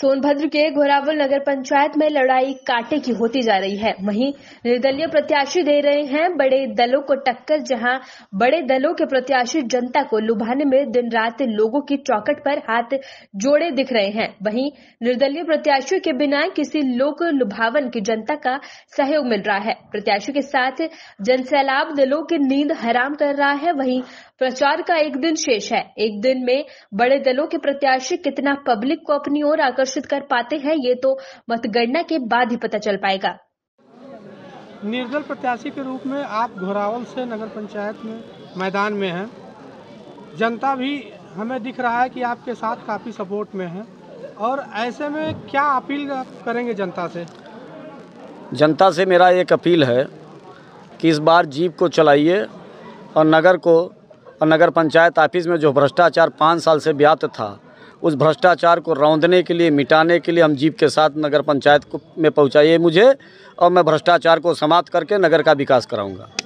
सोनभद्र के घोरावल नगर पंचायत में लड़ाई कांटे की होती जा रही है वहीं निर्दलीय प्रत्याशी दे रहे हैं बड़े दलों को टक्कर जहां बड़े दलों के प्रत्याशी जनता को लुभाने में दिन रात लोगों की चौकट पर हाथ जोड़े दिख रहे हैं वहीं निर्दलीय प्रत्याशियों के बिना किसी लोक लुभावन की जनता का सहयोग मिल रहा है प्रत्याशियों के साथ जनसैलाब दलों की नींद हराम कर रहा है वहीं प्रचार का एक दिन शेष है एक दिन में बड़े दलों के प्रत्याशी कितना पब्लिक को अपनी ओर आकर आकर्षित कर पाते हैं ये तो मतगणना के बाद ही पता चल पाएगा निर्दल प्रत्याशी के रूप में आप घोरावल से नगर पंचायत में मैदान में हैं जनता भी हमें दिख रहा है कि आपके साथ काफ़ी सपोर्ट में है और ऐसे में क्या अपील करेंगे जनता से जनता से मेरा एक अपील है कि इस बार जीप को चलाइए और नगर को और नगर पंचायत ऑफिस में जो भ्रष्टाचार पाँच साल से व्याप्त था उस भ्रष्टाचार को रौंदने के लिए मिटाने के लिए हम जीप के साथ नगर पंचायत को में पहुँचाइए मुझे और मैं भ्रष्टाचार को समाप्त करके नगर का विकास कराऊँगा